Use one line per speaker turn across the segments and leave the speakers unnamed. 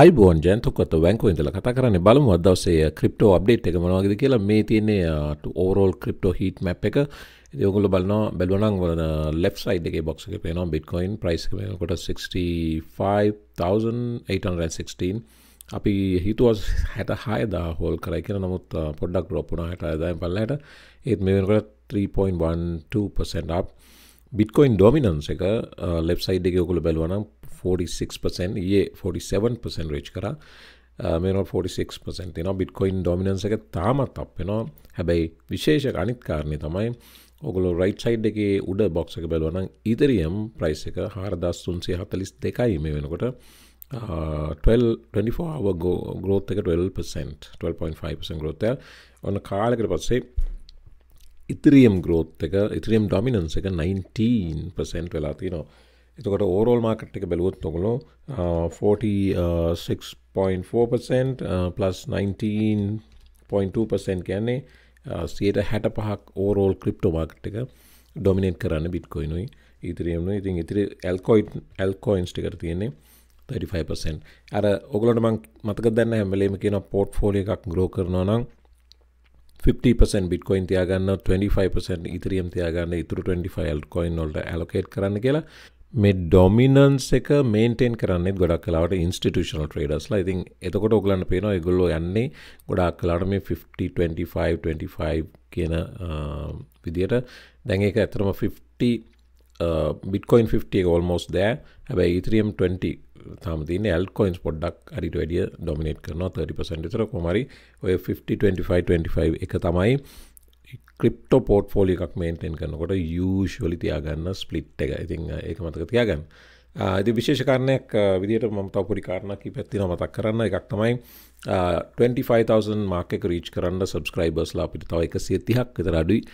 අයිබෝන් ජන්තුකොත් වැංකු ඉඳල කතා කරන්න බලමු අදවසේ ක්‍රිප්ටෝ අප්ඩේට් එක මනවාගද කියලා මේ තියන්නේ ඕරෝල් ක්‍රිප්ටෝ හිට මැ් එක යොගුල බලන්න බැලුවනන් වන ලෙප් සයිඩ් එක බොක්ස එක පේනවා බිට්කොයින් ප්‍රයිස්කොට 65,816 අපි හිතුවස් හැට හයදා හෝල් කරයි කියෙන නමුත් පොඩ්ඩක් රොපුුණ හට අදායම් පල්ලට ඒත් මේ වෙනකට 3.12% අප බිට්කොයින් ඩෝමිනන්ස එක ලෙප් සයිඩ් එක යොකුල බැලුවනම් 46 परसेंट ये 47 परसेंट රච් කරා මේනො 46 පසට න බිට්කොයින් ඩොමිනන්ස එක තාමත් අපෙනවා හැබැයි විශේෂ අනිත් කාරණය තමයි ඔගොලො රයිට් සයිඩ් එක උඩ බොක්සක බැලවන ඉදිරියම් ප්‍රයිස් එක හාරදස් තුන්සේ හතලිස් දෙකයි මේ වෙනකොට 24 uh, ගෝත එක 12% 12.5% ගෝතය ඔන්න කාලකට පස්සේ ඉතිරියම් ගෝත් එක ඉතිරියම් ඩොමිනන්ස එක 19% වෙලා තිනවා එතකොට ඕරෝල් මාකට් එක බැලුවොත් ඔොගොලො 46.4% plus 19.2% කියන්නේ සියට හැට පහක් ඕරෝල් ක්‍රිප්ටෝ මාකට් එක ඩොමිනේට් කරන්න බිට්කොයිනුයි ඉතිරියමන ඉතින් ඉතිරි ඇල්කොයිට් ඇල්කොයින්ස් ටිකට තියෙන්නේ 35% අර ඔගලට මං මතක දන්න හැමලේම කියන පෝට් ෆෝලිය එකක් ග්‍රෝ කරනවා නම් 50% බිට්කොයින් තියාගන්න 25% ඉතිරියම් තියාගන්න ඉතුරු 25 ඇල්කොයින් නොල්ට ඇලොකේට් කරන්න කියලා මේ ඩොමිනන්ස් එක මේන්ටෙන් කරන්නේ ගොඩක් කලාවට ඉන්ස්ටිටෂනල් ට්‍රේඩස්ලා ඉතින් එතකොට ඔගලන්න පේනවා එගොල්ලො යන්නේ ගොඩක් කලාට මේ 5025 කියන විදියට දැන් එක ඇතරම 50 බිටකොයින් 50 ඔල්මෝස් දෑ හැබැ ඉත්‍රියම් 20 තමතින ඇල් කොයින්ස් පොඩ්ඩක් අරිට වැඩිය ඩොමිනේට කරනවා 30 විතර කොමරි ඔය 50 25 25 එක තමයි ක්‍රිප්ටෝ පෝට්ෆෝලි එකක් මේන්ටෙන් කරනකොට යුෂලි තියාගන්න ස්පලිට් එක ඉතින් ඒක මතක තියාගන්න ඇති විශේෂකාරණයක් විදිට ම තවපුරි කාරණ කි පැත්තින මතක් කරන්න එකක් තමයි 25,000 මාකක රීච් කරන්න සබස්ක්‍රයිබර්ස්ලා අපිට තව එක සියතිහක් විතර අඩුයි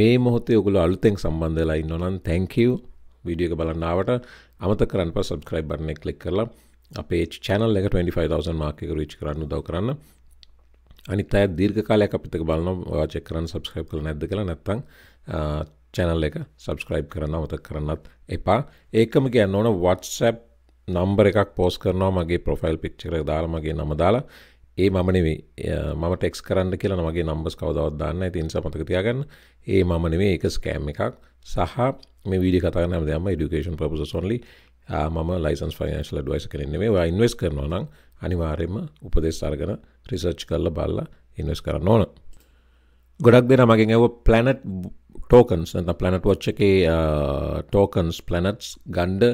මේ මොහොතේ ඔගුල අලුතෙන් සම්බන්ධලා ඉන්න නොනන් තැංකව විඩිය එක බලන්නාවට අමත කරන්න ප සබස්ක්‍රයිබරණය කලික් කරලා අපේ චැනල් එක 25,000 මාකක රීච් කරන්න දව කරන්න අනිත් අය දීර්ඝ කාලයක් අපිතක බලන වාච කරන්න සබස්ක්‍රයිබ් කළ නැද්ද කළ නැත්තං චැනල් එක සබස්ක්‍රයිබ් කරන්න මතක් කරන්නත් එපා ඒකම කියන්න ඕන වටසැප් නම්බර එකක් පෝස් කරනවා මගේ පොෆයිල් පික්චර දාළමගේ නම දාලා ඒ මම නෙවේ මම ටෙක්ස් කරන්න කියලා මගේ නම්බස් කවදවත් දාන්න ඇතින් සමතක තියාගන්න ඒ මම නෙවේ ඒක ස්කෑම් එකක් සහ මේ වීඩි කතාන දම ඩිකේන් ප්‍රපස සොන්ලි මම ලයිසන් ෆනශල ඩුවයිස කරන්නේ මේ ඉන්වස් කරනවා නම් අනිවාරයම උපදෙස් අර්ගන රිසර්ච් කල්ල බල්ල ඉන්වස් කරන්න ඕන ගොඩක් දෙෙන මගින් ඇව පලනට් ටෝකන්ස් න පලනට වච්ච එකේ ටෝකන්ස් පලනට්ස් ගන්ඩ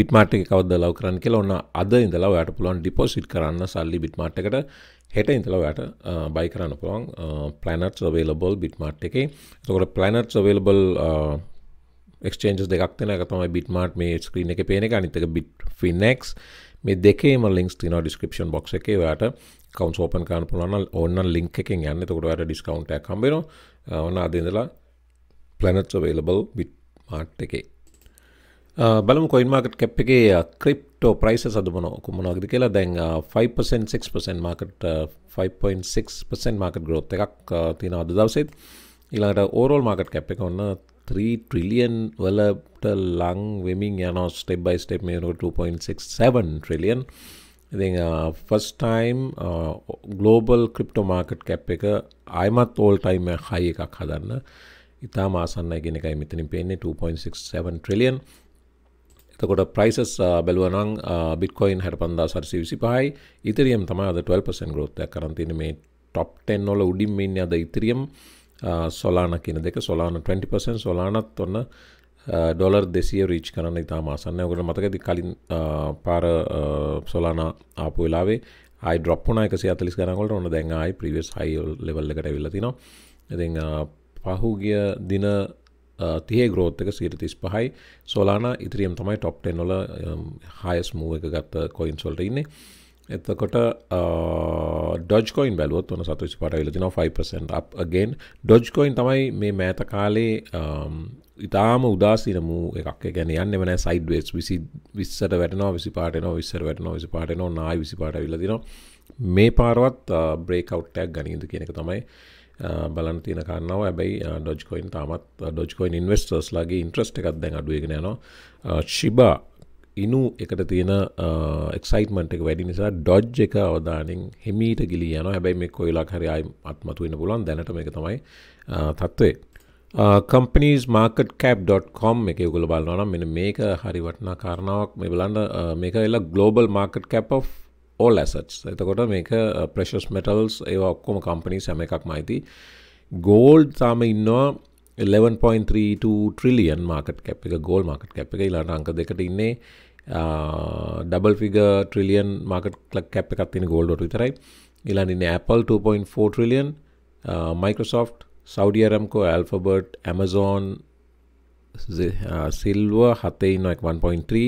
බිටමාට කවද ලව කරන් කියල ඔන්න අද ඉඳලා යට පුළොන් ඩිපොසිට් කරන්න සල්ලි බිට්මාට්කට හෙට ඉඳලවට බයි කරන්න පුළොන් පලනට් වේලබල් බිට්මාට් එකේ තකොට පලනට් වේලබල් ක්ේන්ස් දෙක්න තමයි බිට්මාට් මේ ස්ක්‍රීන එක පේන එක අනිතක බිට් ෆිනෙක්ස් මේ දෙකේම ලින්ක්ස් තින ඩිස්ක්‍රපෂන් බොක් එකේ වට කවන් ෝපන් කාන පුලන ඔන්න ලිංක එකෙන් යන්න තකොට වැට ඩිස්කවන්ට කම්බෙන ඔන්න අදඉඳලා පලනට්ස් වේලබල් බිට් මාට් එකේ බලමු කොයින්මාකට කැප් එකේ ක්‍රිප්ටෝ ප්‍රයිස සදුමන කුමනොක්ද කියලා දැන් 5%ක් මාකට 5.6% මාකට ග්‍රෝත් එකක් තියෙන අද දවසෙත් ඊළඟට ඕරෝල් මාකට කැප් එක ඔන්න 3 ට්‍රිලියන් වලට ලං වෙමින් යනෝ ස්ටෙබ් බයි ස්ටෙප් මේ 2.67 ට්‍රිලියන් ඉතින් first time global crypto market cap එක අයමත් ඕල් ටයිම හයි එකක් හදන්න ඉතා මාසන්න ගෙන එකයි මෙතනින් පේන්නේ 2.67 ට්‍රලියන් එතකොට ප්‍රයිසස් uh, බැලුවනං බික්කොයින් uh, හැට පන්දා සරසි විසි පහයි ඉතරියම් තම අද 12% ගෝත්තයක් කරන්තින මේ ටොප්ටෙන් නොල උඩින් මෙන්න අද ඉතිරියම් සොලාන uh, කියන දෙක සොලාන 20% සොලානත් ඔන්න ඩොලර් uh, දෙසිය රීච් කරන්න ඉතා මාසන්න ඔකට මතකඇති කලින් uh, පාර සොලානා uh, ආපු වෙලාවේ අයි ඩොප්පන එක සිතලිස් කරනකොට ඔන්න දැන් අයි ප්‍රවස් හයිල් ලෙවල්ලකට වෙලතිනවා ඇති පහුගිය දින තිය ගෝතක සිට තිස් පහයි සොලාන ඉත්‍රියම් තමයි ටොප්ටෙන් නොල හයස් මූුව එක ගත්ත කොයින් සොල්ට ඉන්නේ එතකොට ඩොජ්කොයින් බැලුවත් ඔන සතුසි පටවිල තින 5% අප ගෙන් ඩොජ්කොයින් තමයි මේ මෑත කාලේ ඉතාම උදාසිනමු එකක් ගැන යන්න වන සයිඩ්වේස් විසි විස්සට වැටනවා විසි පාටනවා විස්සර වැටනවා විසි පාටනවා නායි විසි පාටවිල තිනවා මේ පාරවත් බ්‍රේකවට්ටයක් ගනීද කියනක තමයි බලන් තියෙන කරන්නාව ඇබයි ඩොජ්කොයින් තාමත් ඩොජ්කොයින් ඉන්වස්ටර්ස් ලගේ ඉන්ට්‍රස්ට එකක් දැන් අඩුවගෙන නවා ශිබා ඉනු එකට තියෙන එක්සයිටමට එක වැඩි නිසා ඩොජ් එක අවධානෙන් හෙමීට ගිලි යන හැබැයි මේ කොයිලා හරයයි අත්මතුවන්න පුලන් දැනට එක තමයි තත්ත්වේ කම්පනස් මාර්කට කැප්.කොම් එක ගුල බලන්නනම් මෙ මේක හරිවටනා කාරණාවක් මේ බලන්න මේක එලා global market cap all assets එතකොට මේක ප්‍රශස් මටල්ස් ඒ ඔක්කොම කම්පනී සැම එකක් මයිති ගෝල්ඩ් තාම ඉන්නවා 11.32 ට්‍රිලියන් මාකට් කැප් එක ගෝල් මාකට් කැප් එක ලාට අංක දෙකට ඉන්නේ ඩබල් ෆිග ට්‍රිලියන් මාකට් ලක් කැප් එකත් තින ගෝල්ඩොට විතරයි ඉලානින්න Apple 2.4 trillion Microsoft Saudi Aramco Alphabet Amazon silver හතයිනක් 1.3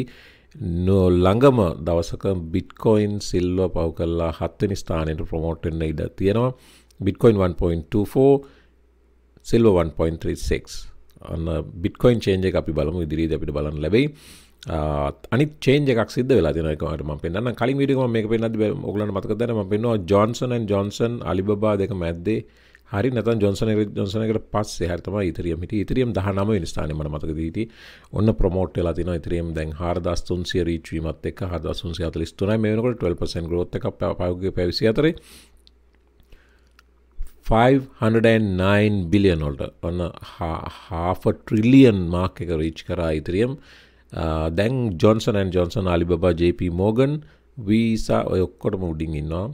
නෝ ළඟම දවසක බිට්කොයින් සිල්ව පව් කරලා හත්වනි ස්ථානයට ප්‍රමෝට්ෙන්න්න ඉඩ තියෙනවා බිට්කොයින් 1.24 සිල්ව 1.36 අන්න බිට්කොයින් චේන්ජ එක අපි බලමු ඉදිරිද අපිට බලන්න ලැබයි අනි චේජක් සිද ලනකටම පෙන්න්න කලින් විඩිකම මේ පෙන්න්න ඔගලන මතකදනම පෙන්වා ජොන්සන් ජොන්සන් අලිබා දෙක මැද්දේ හරි නැත ජොන්සන ජොන්සනකට පස් හරතම ඉතරියමට ඉතරියම් දහනම නිස්ථානම මතක දීති ඔන්න ප්‍රමෝට් ලතින ඉතරියම් දැන් හාරදස්තුන්සිය රීචීමත් එක් හදසුන් සියතලස්තුන මේකට 12 ගෝත්ත පවගේ පැවිසි අතරේ ෆයින් බිලියන් ඔොල්ට ඔන්න හාෆ ට්‍රිලියන් මාර්ක එක රීච් කරා ඉතිරියම් දැන් Johnson and Johnson Alibaba JP Morgan Visa ඔය ඔක්කොටම උඩින් ඉන්නවා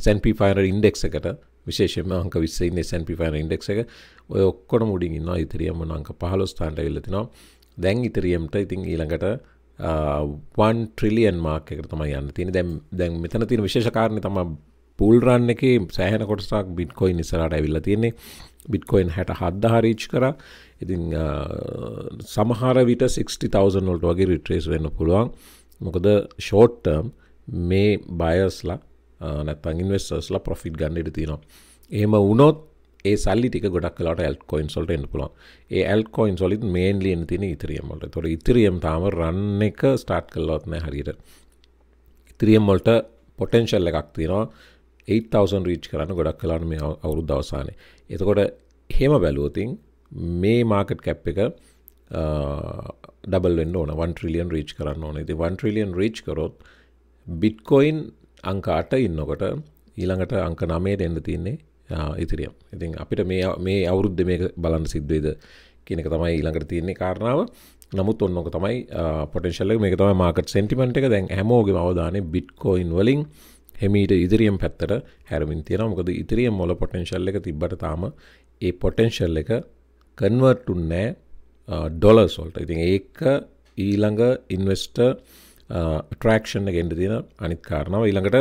ස්න්ප ෆයිර ඉන්ඩෙක් එකට විශේෂම අංක විස්සයින්න සන්පි ෆයින ඉන්ඩෙක් එක ඔය ඔක්කොට මුඩින් ඉන්නවා ඉතිරියම අංක පහලොස්ථාන්ට ඉල්ලතිනවා දැන් ඉතිරියම්ට ඉතින් ඊළඟට වන් ට්‍රිලියන් මාර්ක එක තමයි යන්න තියෙන දැම් දැන් මෙතන තින විශේෂකාරණ තම පූල්රන්න එක සෑහන කොටසක් බිට්කොයි නිසරට ඇවිල්ල තියෙන්නේ බිට්කොයින් හැට හද්ද හරිච් කර ඉතින් සමහර විට 60,000 නොල්ට වගේ රිට්‍රේස් වෙන්න පුළුවන් මොකද ෂෝට්ටර්ම් මේ බයස්ලා නැත්තන් ඉන්වස්ටර්ස්ලා පොෆිට් ගන්නඩට තියෙනවා එහෙම වුණොත් ඒ සල්ලි ටික ගොඩක් කලාට ඇල්ට කොයින් සොල්ට එන්න පුළුවන් ඒ ඇල් කොයින් සොලිත් මේන්ලි එන්න තියෙන ඉතිරියම් වලට තොර ඉතිරියම් තාම රන් එක ස්ටාර්ට් කළවත් නැහැ හරියට ඉතිරියම් වලට පොටෙන්ෂල් එකක් තියෙනවා 8,000 රීච් කරන්න ගොඩක් කලාන්න මේ අවුරුද් දවසානේ එතකොට හෙම බැලුවතින් මේ මාකට් කැප් එක ඩබල් වෙන්න ඕන 1 ට්‍රිලියන් රීච් කරන්න ඕන ඉති 1 ට්‍රිලියන් රීච් කරොත් බිට්කොයින් අංකාට ඉන්නකොට ඊළඟට අංක නමේට එන්න තින්නේ ඉතිරියම් ඉතින් අපිට මේ අවුරුද්ධ මේ බලන්න සිද්ධේද කියනක තමයි ඊළඟට තියන්නේ කාරණාව නමුත් ඔන්නක තමයි පොටෙන්ශල්ල මේ තමයි මාකට සෙන්ටිමට එක දැන් හැමෝගේ අවධානය බිට්කොයින් වලින් හෙමීට ඉදිරියම් පැත්තට හැරමින් තියෙන මොකද ඉතිරියම් මොල පොටෙන්ශල් එක තිබට තාම ඒ පොටෙන්ශල් එක කන්වර්ටුන්නෑ ඩොල සොල්ට ඉතින් ඒක ඊළඟ ඉන්වස්ට ට්‍රක්ෂණ ගෙන්ට තියෙන අනිත් කාරණාව ඊළඟට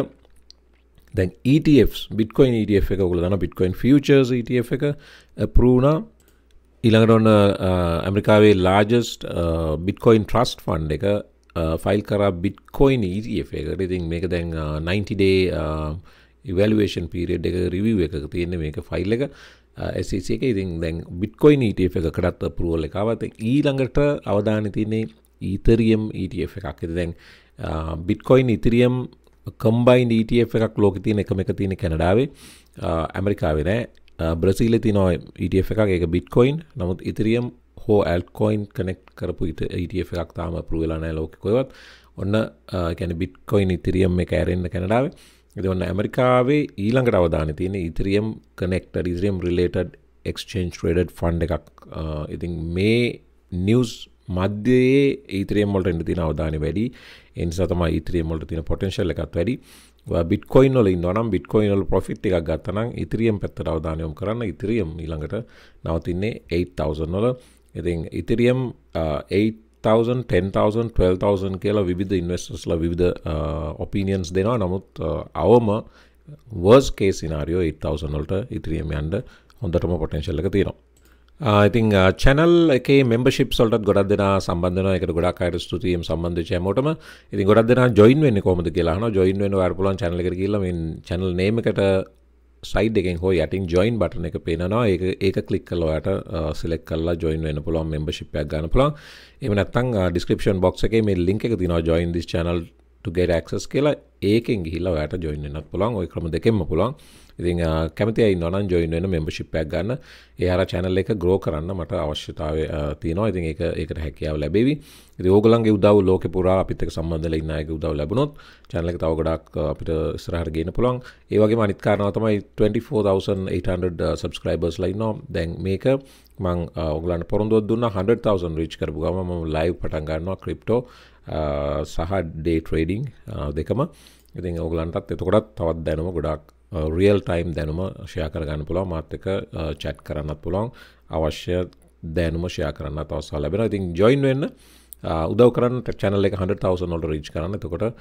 දැන් ETF බිට්කොයින් ETF එක ගුල දන බිට්කොයින් ෆියචර්ස් ETF එක පරූණා ඉළඟට ඔන්න ඇමරිකාවේ ලාජස්ට බිට්කොයින් ට්‍රස්ට ෆන්් එක ෆයිල් uh, කරා බිට්කොයින් ETF එකට ඉතින් මේක දැන් 90ඩේ ඉවලුවේෂන් පීරියඩ් එක රිවව් එක තියෙන මේක ෆයිල් එක ඇසිසි uh, e එක ඉතින් දැන් බිට්කොයින් e ETF එක කටත් පුරුවල් එකවත ඊළඟට අවධාන තියන්නේ ඊතරියම් ETF එකක් එති දැන් බිට්කොයින් ඉතිරියම් කම්බයින් ETF එකක් ලෝක තියෙන එකම එක තියෙන කැනඩාවේ uh, ඇමරිකාවේ නෑ බ්‍රසිීල තිනෝ ETF එකක් එක බිට්කොයින් නමුත් ඉතිරියම් හෝ ඇල්කොයින් කනෙක්් කරපු ඉට ඊටF e එකක් තාම පුරවෙලානෑ ලෝකකොවත් ඔන්න ගැන බිට්කොයින් ඉතිරියම් එක ඇරෙන්න්න කැනඩාව එදන්න ඇමරිකාවේ ඊළඟට අවධාන තියෙන ඉතිරියම් කනෙක්ට ඉසිරියම් රිලේටඩ් එක්ස්චේන්ච් රඩ ෆන්ඩ එකක් ඉතින් මේ නිියස් මධ්‍යයේ ඒත්‍රියමොල්ට එන්න තින අවධාන වැඩි එනිසා තම ඉත්‍රියමොල්ට තින පොටන්ශල් එකත් වැඩි බිට්කොයින්ොල ඉන්නවනම් බිට්කොයිනල් පොෆිට් එකක් ගත්තනම් ඉතිරියම් පැත්තට අවධානයම් කරන්න ඉතිරියම් ඊළඟට නවතින්නේ 8000 නොල ඉතින් ඉතිරියම් 10,000 කියලා විධ ඉන්වස්ටස්ල විධ ඔපිනියන්ස් දෙනවා නමුත් අවම වර්ස් කේ සිනාරියෝ 8,000ට ඉතිරියම් යන්ඩ හොඳටම පොටෙන්ශල්ලක තියෙනවා ඉතින් චැනල් එක මෙම්බිප් සොල්ට ගොඩක් දෙෙන සම්බන්ධන එක ගොඩක් අයට ස්තුතියම් සම්බන්ධ චයමටම ඉති ගොඩක් දෙෙන ජොයින් වෙන්න කොමද කියලාන ජොයින් වෙන වර්පුලන් චැනල එක කියලම චැනල් නේමකට සයිඩ් එකෙන් හෝ යටින් ජොයින් බටන එක පේනවා ඒ ඒක කලික් කලවට සිලෙක් කල්ලා ජොයින් වෙන පුළුවන් මෙම්බශිපයක් ගන්න පුළන් එම නත්තන් ඩිස්ක්‍රපෂන් බොක් එක මේ ලිින්ක එක තින ජොයින් දිස් චනල් ගෙට ක්සස් කියලා ඒකෙන් ගිහිල්ලා යට ජොයින්නත් පුළන් ඔය ක්‍රම දෙකෙන්ම පුළන් ඉතිං කැමති ඉන්නන ජොයින්න මෙම්බශිප්යක් ගන්න ඒහර චැනල් එක ග්‍රෝ කරන්න මට අවශ්‍යතාව තියනවා ඉතින් ඒ එකට හැකියාව ලැබේවි රෝගලන්ගේ උදව ලෝක පුරා අපිතක සම්බන්ධල ඉන්නයක උදව ලැබුණොත් චැනලක තවගඩක් අපිට ස්රහරගෙන පුළන් ඒවගේ මනිත්කාරනවතමයි 24,800 සබස්ක්‍රයිබර්ස් ලයින්නෝ දැන් මේක මං ඔගලන් පොරොන්දො දුන්න 100,000 රිච් කරපු ගම ලයිව් පටන්ගන්නවා ක්‍රිප්ටෝ සහ ඩේ ට්‍රේඩිං දෙකම ඉතින් ඔගලන්ටත් එතකොටත් තවත් දැනම ගොඩක් රියල් ටයිම් දැනුම ෂයා කරගන්න පුළුව මාත්තක චැට් කරන්නත් පුළුවන් අවශ්‍ය දැනුම ෂයා කරන්න තවසා ලැබෙන ඉතින් ජොයින් වෙන්න උදව කරන්න චැනල එක 100,000 නොට රීච් කරන්න එතකොට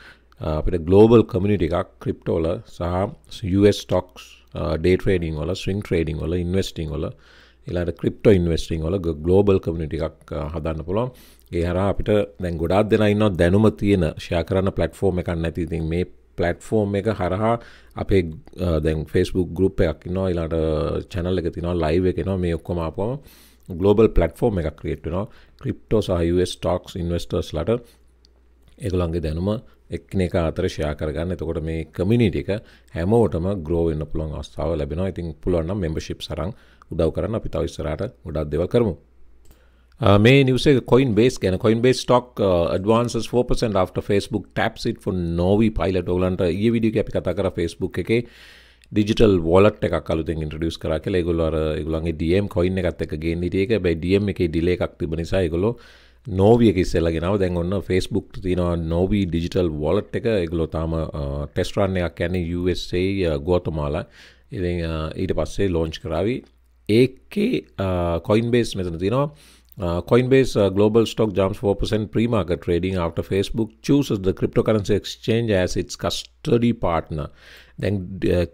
අපිට ගලෝබල් කමිනිට එකක් ක්‍රිප්ටෝල සහ ස්ටොක්ස් ඩේ ට්‍රේඩිං වල ස්විං ට්‍රේඩිං වල ඉන්වස්ටිං වල එලාට ක්‍රිප්ට ඉන්වස්ටිං වල ගලෝබල් කමිනිට එකක් හදන්න පුළුවන් ඒ හර අපිට දැන් ගොඩා දෙනයින්න දැනුම තියෙන ෂයා කරන්න පලට්ෆෝර්ම එකක් නැතිතින් මේ පලට්ෆෝර්ම් එක හරහා අපේ දැන් ෆෙස්බුක් ගරුප් එකක් නවා ඉලාට චැනල් එක තිනවා ලයිව එකෙනවා මේ ඔක්කොමාපම ගලෝබල් පලට්ෆෝර්ම් එක ක්‍රේට්නවා ක්‍රිප්ටෝ සහ ටොක්ස් ඉන්වස්ටර්ස් ලට එකළන්ගේ දැනුම එක්න එක අතරශයා කරගන්න එතකොට මේ කමිනිට එක හැමෝටම ග්‍රෝවෙන්න්න පුළොන් අවස්ථාව ලැබෙන ඉතින් පුළුවන්න මෙම්බශිප් සරං උදව් කරන්න අපි තවිස්සරට ගොඩක් දෙව කරමු Uh, මේ නිවසේ කොයින් බේස් ගැන Coinbase stock advances 4% after Facebook ටැප්සිට ෆොන් නොවී පයිලට ඔලන්ට ඒ විඩිය අපි කතා කර ෆස්බුක් එක ඩිජිටල් වොලට් එකක් අලුතෙන් ඉන්ටඩියස් කරා කියලා ඒගොල්ලෝ අර ඒගොල්ලන්ගේ DM කොයින් එකත් එක්ක ගේන්න හිටියේ ඒක හැබැයි DM එකේ ඩිලේ එකක් තිබෙන නිසා ඒගොල්ලෝ නෝවිය එක ඉස්සෙල්ලා ගෙනාව දැන් ඔන්න Facebook තියෙනවා නෝවි ඩිජිටල් වොලට් එක ඒගොල්ලෝ තාම ටෙස්ට් uh, රන් එකක් යන්නේ USA ගෝතමාලා ඉතින් uh, ඊට පස්සේ ලොන්ච් කරાવી ඒකේ කොයින් බේස් මෙතන තියෙනවා Uh, Coinbase uh, global stock jumps 4% pre market trading after Facebook chooses the cryptocurrency exchange as its custody partner. Uh, uh, um, දැන්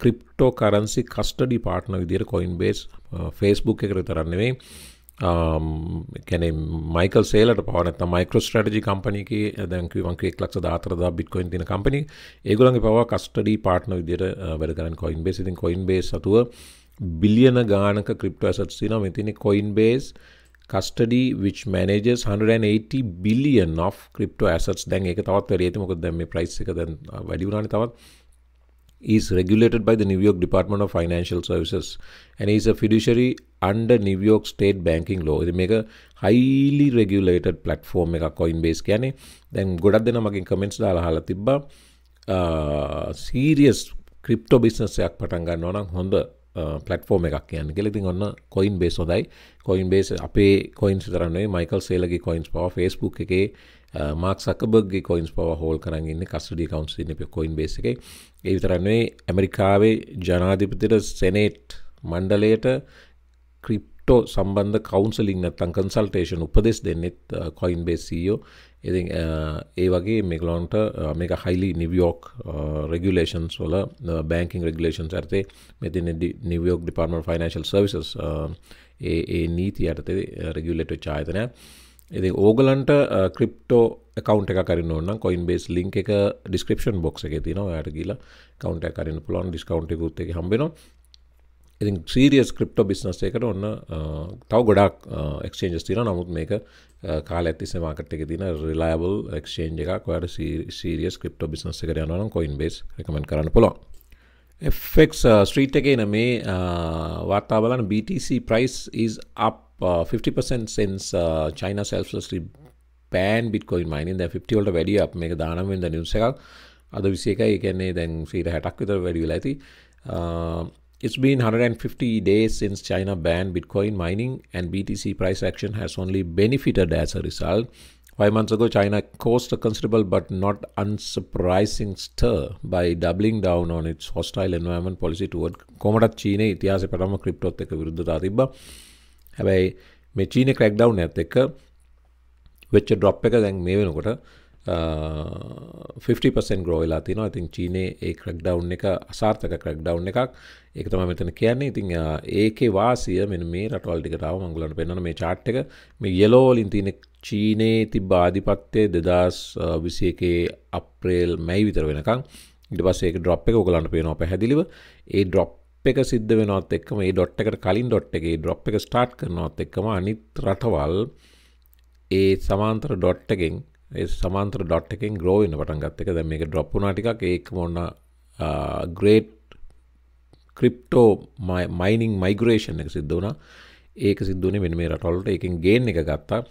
ක්‍රිප්ටෝකරන්සි කස්ටඩි පාට්න විදිර කොයින්බේස් ෆේස්බුක් එකර තරන්නවෙේ කැන Michael සේලට පවනත මයිකෝ ටජි කම්පනක දැන්කවන්ගේ ලක්ෂ ධාතරද bitcoin තින company ඒගුලන්ගේ පව කස්ටඩී පාට්න විදිර වැඩරන coin බේසිතින් coin Coinbase සතුව බිලියන ගානක ක්‍රිප්ට ඇසත් සින මෙතිනි Coinbase custody which manages 180 billion of crypto assets දැන් ඒක තවත් වැඩි ඇති මොකද දැන් මේ price එක දැන් වැඩි වුණානේ තවත් is regulated by the New York Department of Financial Services and is a fiduciary under New York State Banking Law. ඉතින් මේක highly regulated platform එකක් Coinbase කියන්නේ. දැන් ගොඩක් දෙනා මගෙන් comments දාලා අහලා තිබ්බා. serious crypto business එකක් පටන් ගන්නවා නම් හොඳ පලටෆෝර්ම එකක් කියන්න කෙලෙතින් ඔන්න කොයින් බේස් හොදයි කොයින් බේස් අපේ කොයින් සිතරන්නේ මයිකල් සේලගේ කොයින්ස් පව ෆස්බුක් එකේ මාක් සකබගේ කොයින්ස් පව හෝල් කරන්න කස්ටඩි කවන්සින කොයින් බේස එක ඒ විතරන්නේ ඇමරිකාවේ ජනාධිපතිට සෙනේට් මණ්ඩලයට ක්‍රිප්ටෝ සම්බන්ධ කවන්සලින් නැත්තන් කන්සල්ටේෂන් උපදෙස් දෙන්නෙත් කොයින් බේසීෝ ඉති ඒ වගේ මෙගලොන්ට මේක හයිලි නිවියෝක් රෙගලේන්ස් වල බෑකින් රෙගලේන්ස් ඇතේ මෙතින නිවියෝක් ඩිපර්ම ෆනශල් සවිසස් ඒ නීති යටතේ රෙගලට චායතනය ඉති ඕගලන්ට ක්‍රිප්ටෝ කකවන්් එක කරන්න ඕන්න කොයින් බේස් ලිංක එක ඩිස්ක්‍රපෂන් බොක්ස එක තින යට කියලා කවන්ට කරන්න පුලන් ඩිස්කවන්් ගුත්ත එක හම්බෙනවා ඉති සීරියස් ක්‍රිප්ට බිස්නස් එකට ඔන්න තව ගොඩක් එක්ෂේන්ජස් තින නමුත් මේක කාල ඇතිස මාකට එක තින රිලයිබල් එක්ෂේන්ජ එකක් ඔයට සීරියස් ක්‍රිප්ට බිස්නස් එකට යනවන කොයින් බේස් එකමෙන් කරන්න පුළොන් එක් ස්ට්‍රීට් එක එන මේ වාර්තා බලන BTC price is up uh, 50% since uh, China selflessly පෑන් බිටකොයින් මයිනින් දැ ෆිටිවලට වැඩිය අප මේ දානමෙන්ද නිස එකක් අද විසේකයි එකන්නේ දැන් සීට හැටක් විතර වැඩිවෙලා ඇති It's been 150 days since China banned Bitcoin mining, and BTC price action has only benefited as a result. Five months ago, China caused a considerable but not unsurprising stir by doubling down on its hostile environment policy toward කොමටත් චීන ඉතිහාස පටම ක්‍රිප්ටොත් එක විරුද්ධතා Have හැබැයි මේ චීන ක්‍රැක්ඩව් නැත් එක වෙච්ච drop එක දැන් මේ ෆිෆටපසන් ග්‍රෝවෙලා තින ඉතින් චීනයේ ඒ ක්‍රක්ඩව් එක අසාර්ථක ක්‍රක්ඩව් එකක් ඒක තම මෙතන කියන්නේ ඉතින් ඒකේ වාසිය මෙ මේ රටවල්ටිකටාව මංගලට පෙන්න්න මේ චාට් එක මේ යෙලෝලින් තියන චීනයේ තිබ බාධිපත්තේ දෙදස් විසි එකේ අප්‍රේල් මැයි විතර වෙනකං ඉට පස්සේ ඩොප් එක ඔගලන්න පේනවා පැහැදිලිව ඒ ඩොප් එක සිද්ධ වෙනත් එක්ම මේ ඩොට් එකට කලින් ඩොට් එකගේ ඩොප් එක ස්ටාට් කරනවත් එක්කම අනිත් රටවල් ඒ සමාන්තර ඩොට්ටකෙන් ඒ සමාන්ත්‍ර ඩොට් එකෙන් ග්‍රෝවෙන පටන් ගත්ත එක දැ මේක ඩොප්පුනාටික් ඒක මොන්න ග්‍රේට් ක්‍රිප්ටෝ මයිනිං මයිග්‍රේෂන් එක සිද්ධ වුණා ඒක සිද්ධනේ මෙ මේ රටොල්ට එකින් ගේන් එක ගත්තා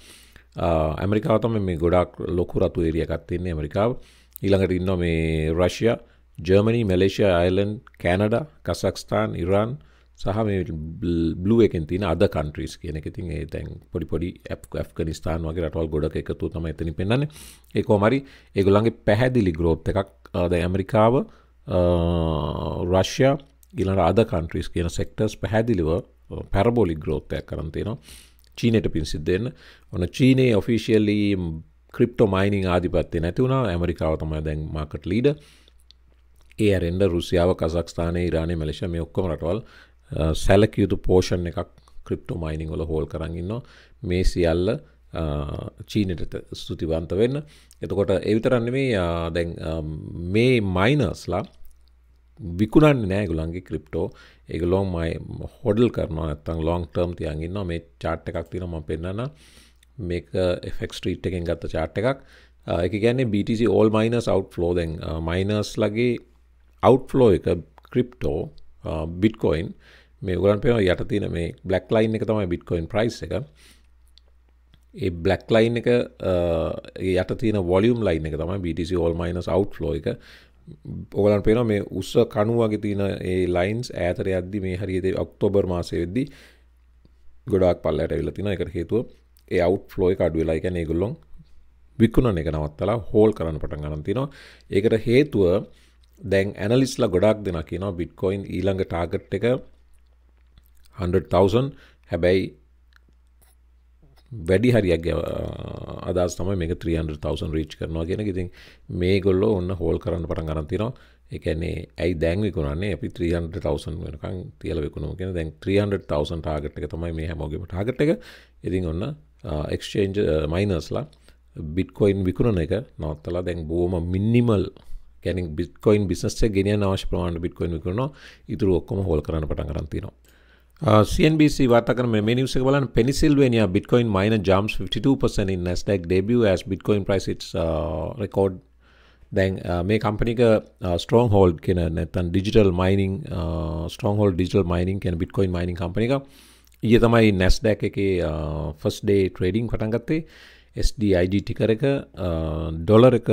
ඇමරිකාවතම මේ ගොඩක් ලොකු රතු ඒරියකත්තින්නේ ඇමරිකාව ඊළඟට ඉන්න මේ රශ්‍ය ජර්මනි මලේෂය අයිලන්් කෑනඩ කසක්ස්ථාන් ඉරාන් සහ මේ බ්ලු එකෙන් තින අද කන්ට්‍රීස් කියන එක තින් ඒ තැන් පොඩිපොඩි ඇෆ්ගනිස්ථාන් වගේ රටවල් ගොඩක් එකතු තම එතනි පෙන්න්නේ ඒකෝමරි ඒගොල්ලන්ගේ පැහැදිලි ග්‍රෝප් එකක් ද ඇමරිකාව රශ්‍ය ගිලට අද කන්ට්‍රීස් කියන සෙක්ටර්ස් පැහැදිලිව පැරබෝලි ග්‍රෝත්තයක් කරන්තියනවා චීනයට පින් සිද්ධෙන්න්න ඕන චීනයේ ඔෆිසිියල්ලි ක්‍රිප්ටෝ මයිනිං ආධිපත්තය නැතිවුණා ඇමරිකාව තමයි දැන් මාකට ලීඩ ඒ ඇරෙන්ඩ රුසියාව කසක්ස්ථානය ඉරානය මලේෂ මේ ඔක්කොම රටවල් සැලක යුතු පෝෂණ එකක් ක්‍රිප්ටෝ මයිනිං වල හෝල් කරන්නවා මේ සියල්ල චීනට ස්තුතිවන්ත වෙන්න එතකොට එවිතරන්න මේ දැන් මේ මයිනස්ලා විකුණන්න නෑගුලන්ගේ ක්‍රිප්ටෝ එක ලොන් මයි හොඩල් කරනවා ඇත්තන් ලොන් ටර්ම් තියන්ගන්න මේ චාට් එකක් තිනම පෙන්න්න මේක එෆෙක් ට්‍රීට් එකෙන් ගත්ත චාට් එකක් එක ගැන්නේ BTC all miners outflow දැන් මයිනස් ලගේ අවට් ෆලෝ එක ක්‍රිප්ටෝ බිට්කොයින් uh, මේ ගලන් පෙන යට තින මේ බ්ලක් ලයින් එක තමයි බිට්කොයින් ප්‍රයිස් එක ඒ බ්ලක් ලයින් එක uh, යට තින වොලියම් ලයින් එක තමයි BTC ඕල් මයිනස් අවට්ලෝ එක ඕගලන් පේන මේ උස්ස කනුවගේ තින ඒ ලයින්ස් ඇතර අද්දි මේ හරිද ඔක්තෝබර් මාසය වෙද්දි ගොඩක් පල්ලට වෙල තින එකට හේතුව ඒ අවට් ්ලෝයි අඩුවෙලා එකැන ගොල්ලොන් විකුණන එක නවත්තලා හෝල් කරන්න පටන් ගන්න තිනවා ඒකට හේතුව දැන් ඇනලිස්ලා ගොඩක් දෙන කියනවා බිට්කොයින් ඊළඟ ටාගට් එක 100,000 හැබැයි වැඩි හරියක් අදස් තම මේක 300,000 රීච් කරනවා කියෙන ඉතින් මේ ගොල්ලෝ ඔන්න හෝල් කරන්න පටන් ගරන්තිනවා එකනේ ඇයි දැන් විකුණන්නේ අපි 300,000 වෙනකං තියල විකුණුම කියෙන දැන් 300,000 ටාගට් එක තමයි මේ හැමෝගම ටාගට් එක ඉතින් ඔන්න එක්ෂේන්ජ මයිනස්ලා බිට්කොයින් විකුණන එක නවත්තලා දැන් බෝම මිනිමල් ගැන බිට්කොයින් බිස්ස ගෙනය අවශ්‍ය ප්‍රමාණ බිට්කොයින් කරනවා ඉතුරු ඔක්කොම හොල් කරන පටන් කරන්තිනවා. CNBC වාර්තාකරන මේ නිවස එක බලන්න Pennsylvania bitcoin miner jumps 52% in Nasdaq debut as Bitcoin price its uh, record දැන් මේ කම්පනික ස්ටෝන් හෝල්ඩ් කියෙන නැතන් digital mining Stronghold digital mining කියන බිට්කොයින් මයිනිං කම්පනික ඊය තමයි නැස්ඩැක් එක ෆස් ඩේ ට්‍රේඩිං පටන්ගත්තේ ස්ඩයිජිටි කරක ඩොලර එක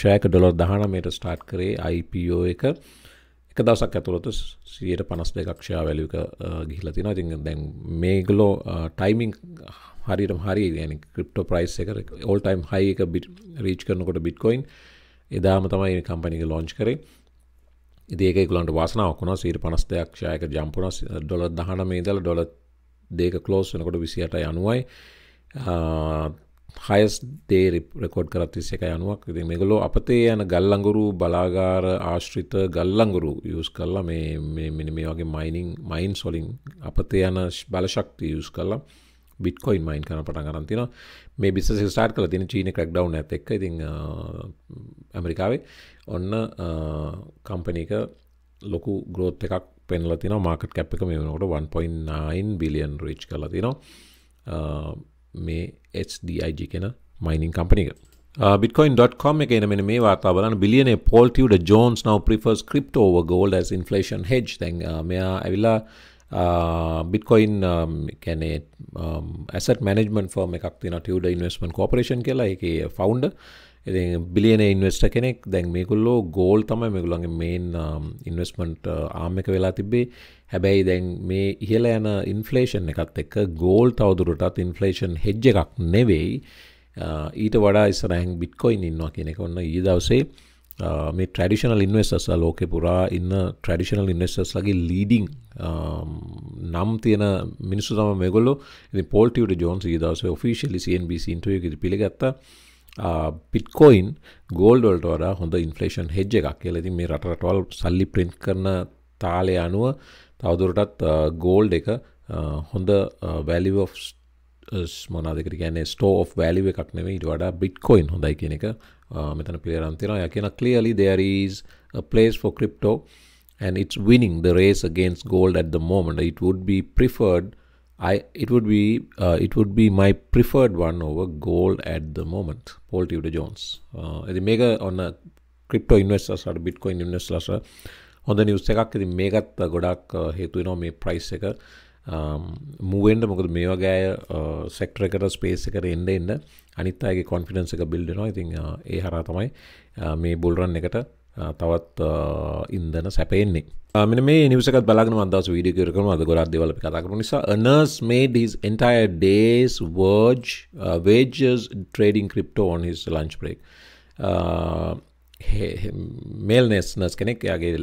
ශයක ඩොලර් දහනමයට ස්ටාර්ට් කරේ IPෝ එක එක දවසක් ඇතුළොත සියට පනස් දෙකක්ෂා වැලික ගිහිලතින ති දැන් මේගලෝ ටයිමිං හරිරම් හරි යන ක්‍රිප්ටෝ ප්‍රයිස් එක ඔල් ටයිම් හයි එක බිට රීච් කරනකොට බිට්කොයින් එදාම තමයි කම්පනික ලෝංච් කරේ ඉදේක ගලන්ට වාසනාවක්ුණ සීර පනස් දෙයක්ක්ෂයක ජම්පුන ඩොල දහන මේදල ඩොල දේක කලෝස් වනකොට විසිට යනුවයි හයස් ඩේ රෙකෝඩ් කරත් තිස්ස එක යනුවක් ඉති මෙගොලෝ අපතේ යන ගල්ලඟුරු බලාගාර ආශ්‍රිත ගල්ලංගුරු යස් කල්ලා මේ මෙනි මේ වගේ මයිනිං මයින් සොලින් අපතේ යන බලශක්ති යස් කල්ලා බිට්කොයින් මයින් කන පට ගරන්තින මේ බිස ස්ටාර්ට කල තින චීන ක්‍රක් ඩව් ඇත එක් ඉතිං ඇමරිකාවේ ඔන්න කම්පනක ලොකු ග්‍රෝත් එකක් පෙන්ලතින මාකට කැප් එක මේ වනකොට 1.9 බිලියන් රිච් කලතිනවා මේ HDIG කෙන මයිනින් කම්පනික bitcoin.com එක uh, එන මෙන්න මේ වාර්තා බලන්න බිලියනේ Paul Tudor Jones now prefers crypto over gold as inflation hedge දැන් uh, මෙයා ඇවිල්ලා බිට්කොයින් කැනේ ඇසට මැනෙජ්මන් ෆර්ම එකක් තින ටියුඩ ඉන්වස්මන් කෝපරේෂන් කියලා එක ෆවුන්ඩ ඉති බිලියන ඉන්වස්ට කෙනෙක් දැන් මේකුල්ලෝ ගෝල් තමයි මෙකුළන්ගේ මේන් ඉන්වස්මට ආමක වෙලා තිබේ හැබැයි දැන් මේ ඉහල යන ඉන්ෆලේෂන් එකත් එක්ක ගෝල් තවදුරටත් ඉන්ෆලේෂන් හෙජ්ජ එකක් නෙවෙයි uh, ඊට වඩා ඉස්සරැහන් බිට්කොයින් ඉන්නවා කියෙනෙක ඔන්න ඒ දවසේ uh, මේ ට්‍රඩිෂනල් ඉන්වස්ටස් ලෝක පුරා ඉන්න ට්‍රඩිෂනල් ඉන්වස්ටස් ලගේ ලීඩිං um, නම් තියෙන මිනිස්සු තම මෙගොල්ලො පොල්ටියට ජෝන්ස් ඒ දවස ෆිසිල් න්ට පිළිගත්තා පිට්කෝයින් ගෝල්ඩොල්ට වඩා හොඳ ඉන්ෆලේෂන් හෙජ් එකක් කියලති මේ රටරටවල් සල්ලි ප්‍රින්ට් කරන තාලය අනුව තවදුරටත් ගෝල්ඩ එක හොඳ වැලිව මොනාදකට කියන්නේ ස්ටෝ වැලි එකක් නෙවේ ඉට වඩා බිට්කොයින් හොඳයි කියන එක මෙතන පිළරන්තිෙන ය කියන කලියලි දෙරස් place for crypto and it's winning the race against gold at the moment it would be preferred I it would be uh, it would be my preferred one over gold at the moment. Paul Tudor Jones. Uh, ඉතින් මේක ඔන්න crypto ඉන්වස්ටර්ස්ලාට Bitcoin ඉන්වස්ටර්ස්ලාට හොඳ news එකක්. ඉතින් මේකත් ගොඩක් uh, හේතු වෙනවා මේ ප්‍රයිස් එක මූව් um, වෙන්න. මොකද මේ වගේ සෙක්ටර් uh, එකට ස්පේස් එකට එන්න එන්න අනිත් අයගේ කොන්ෆිඩන්ස් එක බිල්ඩ් වෙනවා. ඉතින් uh, ඒ හරහා තමයි මේ බුල් රන් එකට තවත් ඉන්දන සැපෙන්නේ මෙන මේ නිවසක බලගන වදස විඩිකරකම අද ගොඩක් දෙවලපි කතාකරපු නිසා අනර්ස් made his entire days verge uh, wages trading crypto on his lunch break මේල් නෙස්නස් කෙනෙක් එයාගේ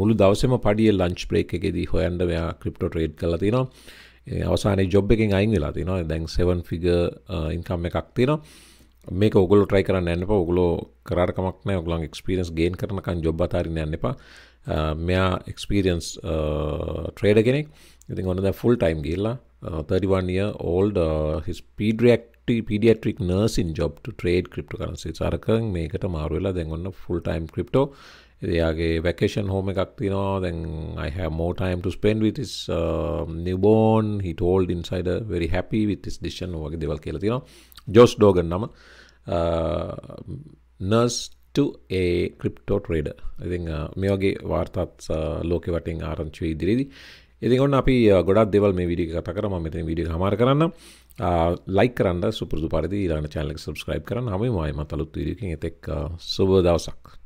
මුළු දවසම පඩිය ලංච් ප්‍රේක් එකෙදී හොයන්ඩ මෙයා ක්‍රිප්ටෝ ට්‍රේඩ් කලා තිනවා අවසානයේ ජොබ් එකෙන් අයින් වෙලා තිනවා දැන් සෙවන් ෆිග ඉන්කම් එකක් තිනවා මේක ඔගොල ට්‍රයි කරන්න එන්නප ඔගුලෝ කරටමක්න ඔගලන් ක්ස්පිරන්ස් ගේන් කරනකන් ජොබ්බතාරන්න යන්න එපා මෙයා එක්ස්පිරියන්ස් ට්‍රේඩ කෙනෙක් ඉතින් ඔොනද ෆුල් ටයිම් ගේල්ලා 31 ඕල්ඩ හිස් පීඩියක් paediatric nursing job trade crypto currency සරකන් මේකට මාරුවෙලා දැන්ගන්න ෆුල් ටයිම් ක්‍රිප්ටෝ එයාගේ වැකේෂන් හෝම එකක් තිනවා දැන් අහ මෝටයිම් ස්පෙන් විතිස් නිබෝන් හිටෝල්ඩ ඉන්සයිඩ වෙරි හැපි විතිස් දිශන් වගේ දෙවල් කියලතිනවා Josh Dogan නම නර්ස්ට ඒ ක්‍රිප්ටෝ ට්‍රේඩ ඉති මේ වගේ වාර්තාත් ලෝක වටින් ආරංචුව ඉදිරිදි ඉතිකොන්න අපි ගොඩක් දෙවල් මේ විඩි කත කරම මෙතන විඩිය හමර කරන්න ලයි කරන්න සුපරදු පරිදි රන චනලක් සබස්ක්‍රයිබ් කරන්න හම මයි මතලුත් විරකින් එතෙක් සුබ දවසක්